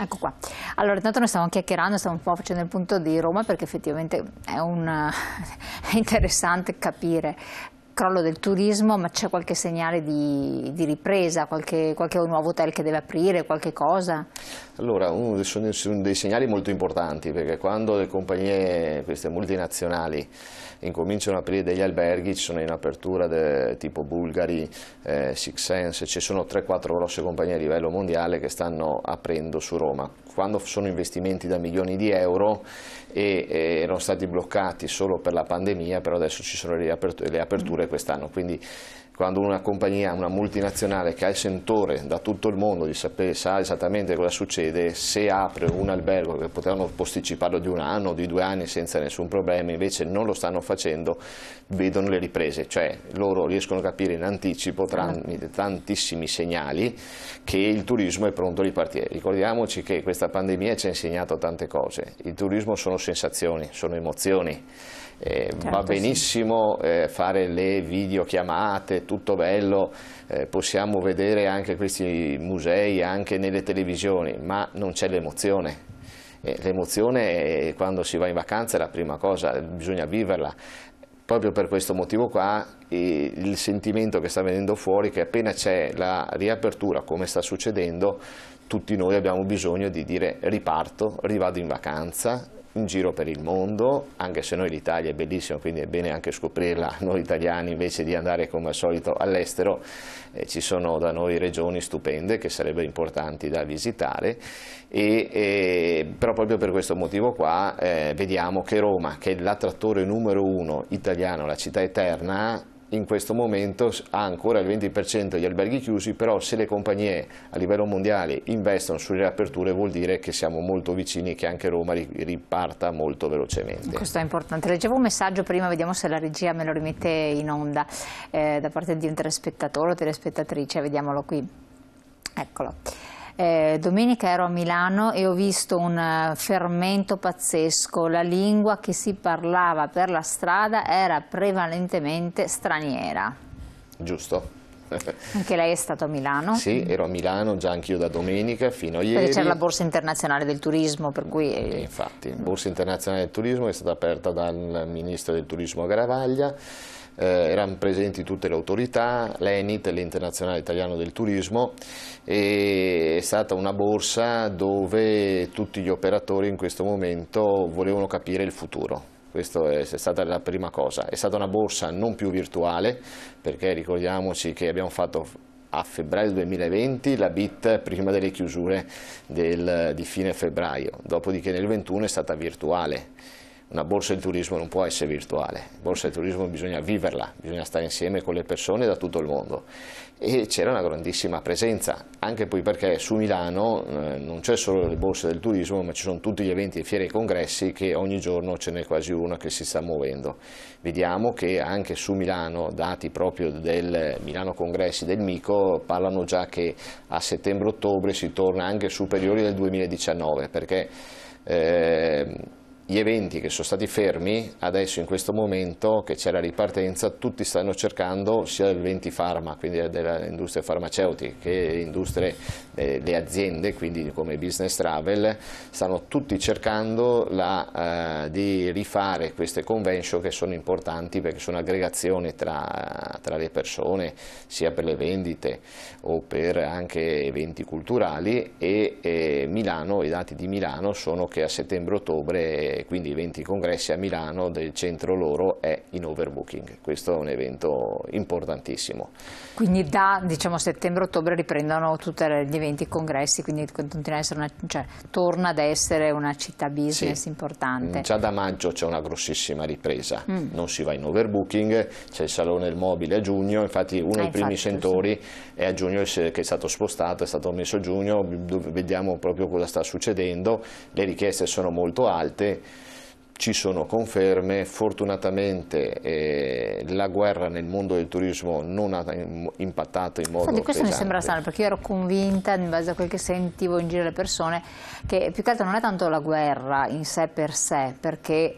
Ecco qua. Allora, intanto noi stiamo chiacchierando, stiamo un po' facendo il punto di Roma perché effettivamente è, una... Eh, è interessante capire crollo del turismo, ma c'è qualche segnale di, di ripresa, qualche, qualche, nuovo hotel che deve aprire, qualche cosa? Allora, uno dei, sono dei segnali molto importanti, perché quando le compagnie, queste multinazionali, incominciano ad aprire degli alberghi, ci sono in apertura de, tipo Bulgari, eh, Six Sense, ci sono 3-4 grosse compagnie a livello mondiale che stanno aprendo su Roma quando sono investimenti da milioni di euro e eh, erano stati bloccati solo per la pandemia, però adesso ci sono le, aperture, aperture quest'anno, quindi quando una compagnia, una multinazionale che ha il sentore da tutto il mondo di sapere, sa esattamente cosa succede, se apre un albergo che potevano posticiparlo di un anno, o di due anni senza nessun problema, invece non lo stanno facendo, vedono le riprese, cioè loro riescono a capire in anticipo tramite certo. tantissimi segnali che il turismo è pronto a ripartire. Ricordiamoci che questa pandemia ci ha insegnato tante cose, il turismo sono sensazioni, sono emozioni, eh, certo, va benissimo sì. eh, fare le videochiamate, tutto bello, eh, possiamo vedere anche questi musei anche nelle televisioni, ma non c'è l'emozione. Eh, l'emozione quando si va in vacanza è la prima cosa, bisogna viverla proprio per questo motivo qua il sentimento che sta venendo fuori è che appena c'è la riapertura come sta succedendo tutti noi abbiamo bisogno di dire riparto, rivado in vacanza in giro per il mondo, anche se noi l'Italia è bellissima, quindi è bene anche scoprirla noi italiani invece di andare come al solito all'estero, eh, ci sono da noi regioni stupende che sarebbero importanti da visitare, e, e, però proprio per questo motivo qua eh, vediamo che Roma, che è l'attrattore numero uno italiano, la città eterna, in questo momento ha ancora il 20% degli alberghi chiusi, però se le compagnie a livello mondiale investono sulle riaperture vuol dire che siamo molto vicini e che anche Roma riparta molto velocemente. Questo è importante. Leggevo un messaggio prima, vediamo se la regia me lo rimette in onda eh, da parte di un telespettatore o telespettatrice, vediamolo qui. Eccolo. Eh, domenica ero a Milano e ho visto un eh, fermento pazzesco, la lingua che si parlava per la strada era prevalentemente straniera. Giusto. Anche lei è stato a Milano? Sì, ero a Milano già anch'io da domenica fino a ieri. Perché c'era la Borsa Internazionale del Turismo, per cui... E eh, infatti, la Borsa Internazionale del Turismo è stata aperta dal Ministro del Turismo Garavaglia eh, erano presenti tutte le autorità, l'ENIT, l'Internazionale Italiano del Turismo, e è stata una borsa dove tutti gli operatori in questo momento volevano capire il futuro. Questa è stata la prima cosa. È stata una borsa non più virtuale, perché ricordiamoci che abbiamo fatto a febbraio 2020 la BIT prima delle chiusure del, di fine febbraio, dopodiché nel 2021 è stata virtuale una borsa di turismo non può essere virtuale, borsa di turismo bisogna viverla, bisogna stare insieme con le persone da tutto il mondo e c'era una grandissima presenza, anche poi perché su Milano eh, non c'è solo le borse del turismo ma ci sono tutti gli eventi, fiere e congressi che ogni giorno ce n'è quasi una che si sta muovendo. Vediamo che anche su Milano, dati proprio del Milano Congressi del Mico, parlano già che a settembre-ottobre si torna anche superiori del 2019 perché eh, gli eventi che sono stati fermi, adesso in questo momento che c'è la ripartenza, tutti stanno cercando sia il 20 farma, quindi delle industrie farmaceutiche che industrie, eh, le aziende, quindi come business travel, stanno tutti cercando la, eh, di rifare queste convention che sono importanti perché sono aggregazioni tra, tra le persone, sia per le vendite o per anche eventi culturali e eh, Milano, i dati di Milano sono che a settembre-ottobre quindi i 20 congressi a Milano del centro loro è in overbooking. Questo è un evento importantissimo. Quindi da diciamo, settembre-ottobre riprendono tutti gli eventi congressi, quindi una, cioè, torna ad essere una città business sì. importante. Già da maggio c'è una grossissima ripresa, mm. non si va in overbooking, c'è il Salone del Mobile a giugno, infatti uno eh, dei ah, primi sentori è a giugno che è stato spostato, è stato messo a giugno, vediamo proprio cosa sta succedendo, le richieste sono molto alte ci sono conferme, fortunatamente eh, la guerra nel mondo del turismo non ha impattato in modo Infatti, questo pesante. mi sembra strano perché io ero convinta in base a quel che sentivo in giro le persone che più che altro non è tanto la guerra in sé per sé perché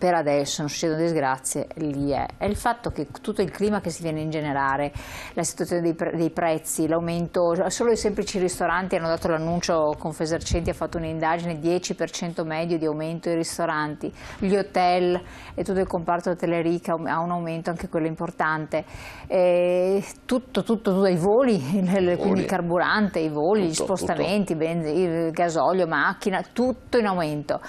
per adesso non succedono disgrazie, lì è. È il fatto che tutto il clima che si viene in generare, la situazione dei, pre dei prezzi, l'aumento, solo i semplici ristoranti hanno dato l'annuncio, Confesercenti ha fatto un'indagine, 10% medio di aumento i ristoranti, gli hotel e tutto il comparto hotelerica ha un aumento anche quello importante, e tutto, tutto, tutto, i voli, voli. quindi il carburante, i voli, tutto, gli spostamenti, tutto. il gasolio, macchina, tutto in aumento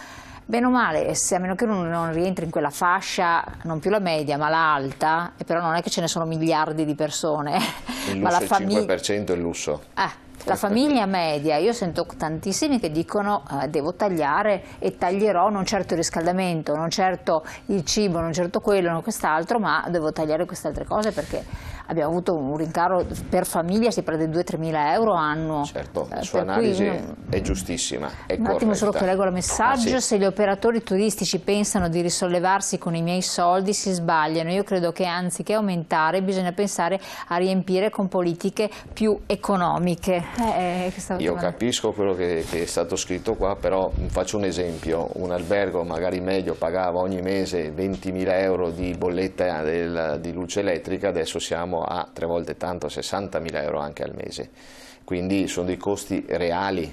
bene o male, se, a meno che uno non rientri in quella fascia, non più la media, ma l'alta, e però non è che ce ne sono miliardi di persone. Il eh. ma la famiglia... 5% è il lusso. Eh. La famiglia media, io sento tantissimi che dicono eh, devo tagliare e taglierò non certo il riscaldamento, non certo il cibo, non certo quello, non quest'altro, ma devo tagliare queste altre cose perché abbiamo avuto un rincaro per famiglia, si prende 2-3 mila euro anno. Certo, la eh, sua analisi cui, è giustissima, è Un corretta. attimo solo che leggo il messaggio, ah, sì. se gli operatori turistici pensano di risollevarsi con i miei soldi si sbagliano, io credo che anziché aumentare bisogna pensare a riempire con politiche più economiche. Eh, eh, eh io capisco quello che, che è stato scritto qua, però faccio un esempio, un albergo magari meglio pagava ogni mese 20 mila euro di bolletta di luce elettrica, adesso siamo a tre volte tanto 60.000 euro anche al mese. Quindi sono dei costi reali,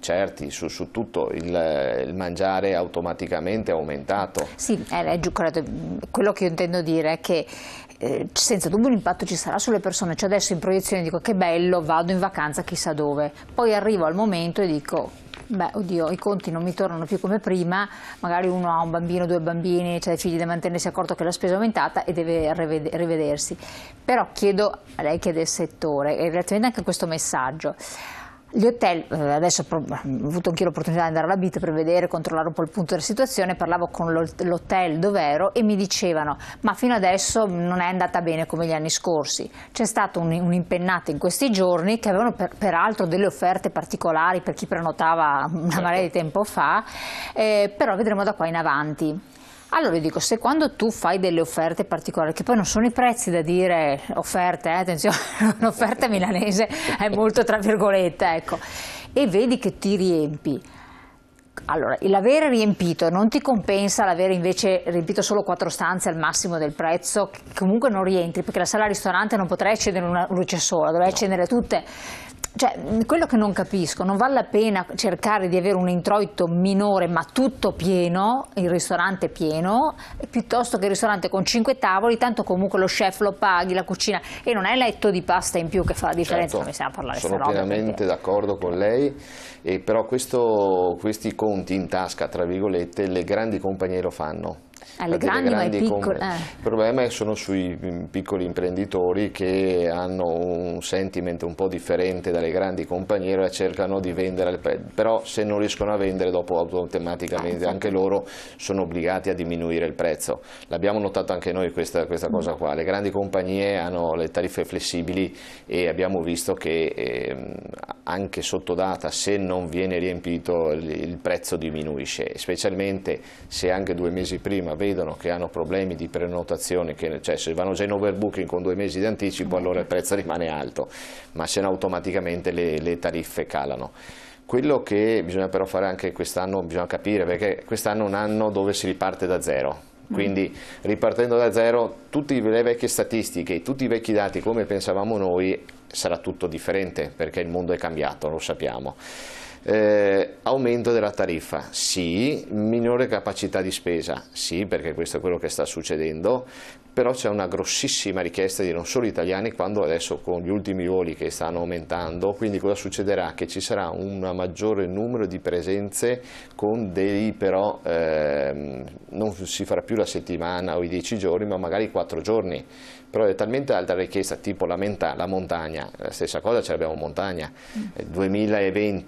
certi, su, su tutto il, il, mangiare automaticamente è aumentato. Sì, eh, è Giucolato, quello che io intendo dire è che eh, senza dubbio l'impatto ci sarà sulle persone, cioè adesso in proiezione dico che bello, vado in vacanza chissà dove, poi arrivo al momento e dico Beh, oddio, i conti non mi tornano più come prima, magari uno ha un bambino, due bambini, cioè i figli da mantenere, si è accorto che la spesa è aumentata e deve rivedersi. Però chiedo a lei che è del settore e relativamente anche a questo messaggio, gli hotel, eh, adesso ho avuto anch'io l'opportunità di andare alla BIT per vedere, controllare un po' il punto della situazione, parlavo con l'hotel dove ero e mi dicevano ma fino adesso non è andata bene come gli anni scorsi, c'è stato un'impennata in questi giorni che avevano per, peraltro delle offerte particolari per chi prenotava una certo. marea di tempo fa, eh, però vedremo da qua in avanti. Allora dico, se quando tu fai delle offerte particolari, che poi non sono i prezzi da dire eh, offerte, eh, attenzione, un'offerta milanese è molto tra virgolette, ecco, e vedi che ti riempi, allora, l'avere riempito non ti compensa l'avere invece riempito solo quattro stanze al massimo del prezzo, che comunque non rientri, perché la sala ristorante non potrà accendere una luce sola, dovrà accendere tutte. Cioè, quello che non capisco, non vale la pena cercare di avere un introito minore ma tutto pieno, il ristorante pieno, piuttosto che il ristorante con cinque tavoli, tanto comunque lo chef lo paghi, la cucina e non è letto di pasta in più che fa la differenza, certo, non parlare Sono pienamente d'accordo con lei, però questo, questi conti in tasca, tra virgolette, le grandi compagnie lo fanno alle grandi, grandi ma piccole. Eh. Il problema è sono sui mm, piccoli imprenditori che hanno un sentiment un po' differente dalle grandi compagnie e cercano di vendere, però se non riescono a vendere dopo automaticamente ah, anche loro sono obbligati a diminuire il prezzo. L'abbiamo notato anche noi questa, questa cosa qua, le grandi compagnie hanno le tariffe flessibili e abbiamo visto che eh, anche sotto data se non viene riempito il, il prezzo diminuisce, specialmente se anche due mesi prima vedono che hanno problemi di prenotazione, che, cioè se vanno già in overbooking con due mesi di anticipo mm. allora il prezzo rimane alto, ma se no automaticamente le, le tariffe calano. Quello che bisogna però fare anche quest'anno, bisogna capire, perché quest'anno è un anno dove si riparte da zero, mm. quindi ripartendo da zero tutte le vecchie statistiche, tutti i vecchi dati come pensavamo noi sarà tutto differente perché il mondo è cambiato, lo sappiamo. Eh, aumento della tariffa, sì, minore capacità di spesa, sì, perché questo è quello che sta succedendo, però c'è una grossissima richiesta di non solo italiani quando adesso con gli ultimi voli che stanno aumentando, quindi cosa succederà? Che ci sarà un maggiore numero di presenze con dei però ehm, non si farà più la settimana o i dieci giorni ma magari quattro giorni, però è talmente alta richiesta tipo la, menta, la montagna, la stessa cosa ce l'abbiamo montagna, 2020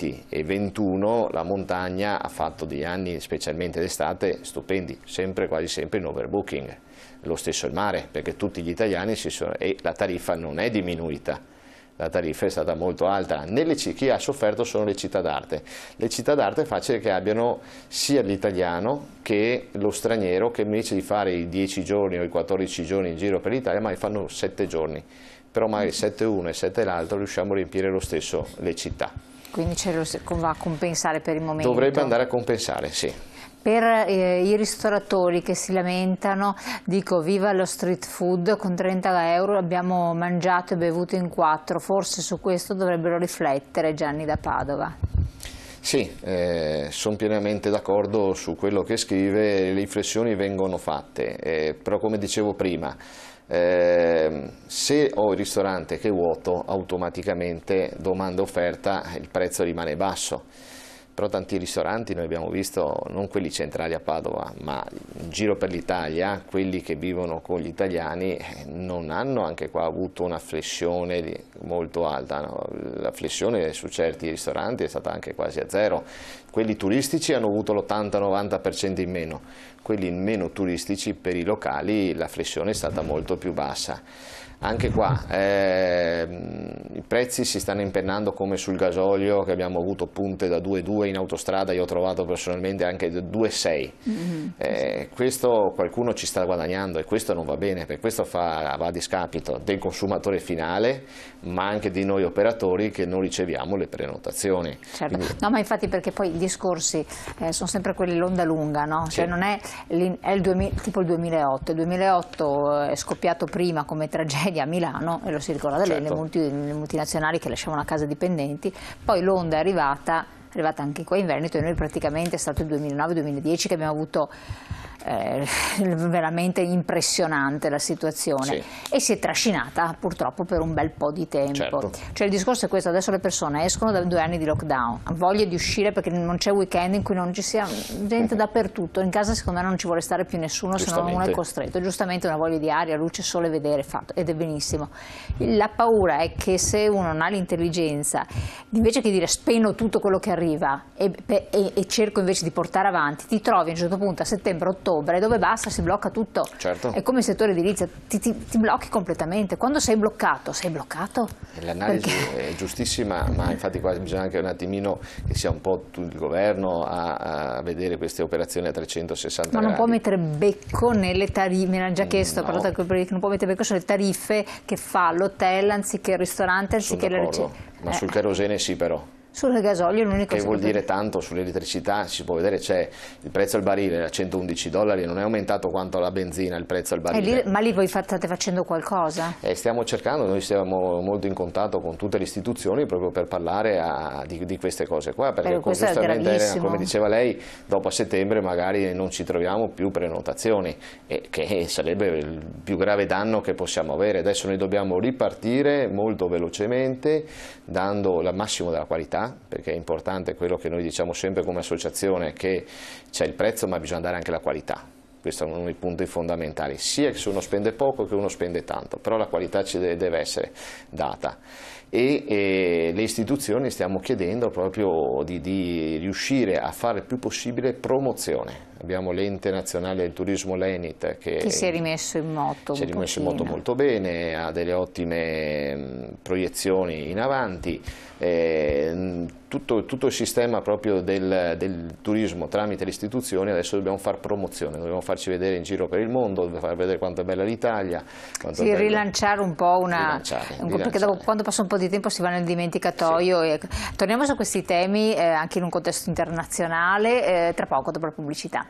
mm. eh, e 2021 la montagna ha fatto degli anni specialmente d'estate stupendi, sempre quasi sempre in overbooking lo stesso il mare, perché tutti gli italiani si sono, e la tariffa non è diminuita, la tariffa è stata molto alta. Nelle, chi ha sofferto sono le città d'arte. Le città d'arte è facile che abbiano sia l'italiano che lo straniero che invece di fare i 10 giorni o i 14 giorni in giro per l'Italia, mai fanno 7 giorni. Però magari 7 uno e 7 l'altro riusciamo a riempire lo stesso le città. Quindi ce lo va a compensare per il momento? Dovrebbe andare a compensare, sì. Per eh, i ristoratori che si lamentano, dico viva lo street food, con 30 euro abbiamo mangiato e bevuto in quattro, forse su questo dovrebbero riflettere Gianni da Padova. Sì, eh, sono pienamente d'accordo su quello che scrive, le riflessioni vengono fatte, eh, però come dicevo prima, eh, se ho il ristorante che è vuoto automaticamente domanda offerta il prezzo rimane basso però tanti ristoranti, noi abbiamo visto, non quelli centrali a Padova, ma in giro per l'Italia, quelli che vivono con gli italiani non hanno anche qua avuto una flessione molto alta, no? la flessione su certi ristoranti è stata anche quasi a zero, quelli turistici hanno avuto l'80-90% in meno, quelli meno turistici per i locali la flessione è stata molto più bassa. Anche qua eh, i prezzi si stanno impennando come sul gasolio che abbiamo avuto punte da 2,2 in autostrada, io ho trovato personalmente anche 2,6. Mm -hmm. eh, questo qualcuno ci sta guadagnando e questo non va bene, perché questo fa, va a discapito del consumatore finale ma anche di noi operatori che non riceviamo le prenotazioni. Certo, Quindi... no ma infatti perché poi i discorsi eh, sono sempre quelli l'onda lunga, no? Sì. Cioè non è, è il 2000, tipo il 2008, il 2008 eh, è scoppiato prima come tragedia media a Milano, e lo si ricorda certo. lei, le, multi, multinazionali che lasciavano a casa i dipendenti, poi l'onda è arrivata è arrivata anche qua in Veneto e noi praticamente è stato il 2009-2010 che abbiamo avuto eh, veramente impressionante la situazione sì. e si è trascinata purtroppo per un bel po' di tempo. Certo. Cioè il discorso è questo, adesso le persone escono da due anni di lockdown, hanno voglia di uscire perché non c'è weekend in cui non ci sia gente mhm. dappertutto, in casa secondo me non ci vuole stare più nessuno se non uno è costretto, giustamente una voglia di aria, luce, sole, vedere, fatto ed è benissimo. La paura è che se uno non ha l'intelligenza, invece che dire speno tutto quello che arriva e, e, e cerco invece di portare avanti, ti trovi a un certo punto a settembre, ottobre, ottobre dove basta si blocca tutto. Certo. È come il settore edilizio, ti, ti, ti, blocchi completamente. Quando sei bloccato, sei bloccato. L'analisi Perché... è giustissima, ma infatti qua bisogna anche un attimino che sia un po' tutto il governo a, a vedere queste operazioni a 360 ma gradi. Ma non può mettere becco nelle tariffe, me l'hanno già mm, chiesto, mm, no. non può mettere becco sulle tariffe che fa l'hotel anziché il ristorante anziché la ricerca. Ma eh. sul carosene sì però sul gasolio l'unico che vuol dire tanto sull'elettricità si può vedere c'è il prezzo al barile a 111 dollari non è aumentato quanto la benzina il prezzo al eh, barile lì, ma lì voi state facendo qualcosa eh, stiamo cercando noi siamo molto in contatto con tutte le istituzioni proprio per parlare a, di, di, queste cose qua perché per eh, come diceva lei dopo a settembre magari non ci troviamo più prenotazioni eh, che sarebbe il più grave danno che possiamo avere adesso noi dobbiamo ripartire molto velocemente dando la massima della qualità qualità, perché è importante quello che noi diciamo sempre come associazione, che c'è il prezzo ma bisogna dare anche la qualità. Questo è uno dei punti fondamentali, sia se uno spende poco che uno spende tanto, però la qualità ci deve essere data e eh, le istituzioni stiamo chiedendo proprio di, di, riuscire a fare il più possibile promozione. Abbiamo l'ente nazionale del turismo Lenit che, che si è rimesso in moto, si è rimesso in moto molto bene, ha delle ottime mm, proiezioni in avanti, eh, mm, tutto, tutto, il sistema proprio del, del turismo tramite le istituzioni adesso dobbiamo fare promozione, dobbiamo farci vedere in giro per il mondo, dobbiamo far vedere quanto è bella l'Italia. Sì, rilanciare un po' una... Rilanciare, un, rilanciare. Perché dopo, quando passa un po' di tempo si va nel dimenticatoio. Sì. E... Ecco. Torniamo su questi temi eh, anche in un contesto internazionale, eh, tra poco dopo la pubblicità.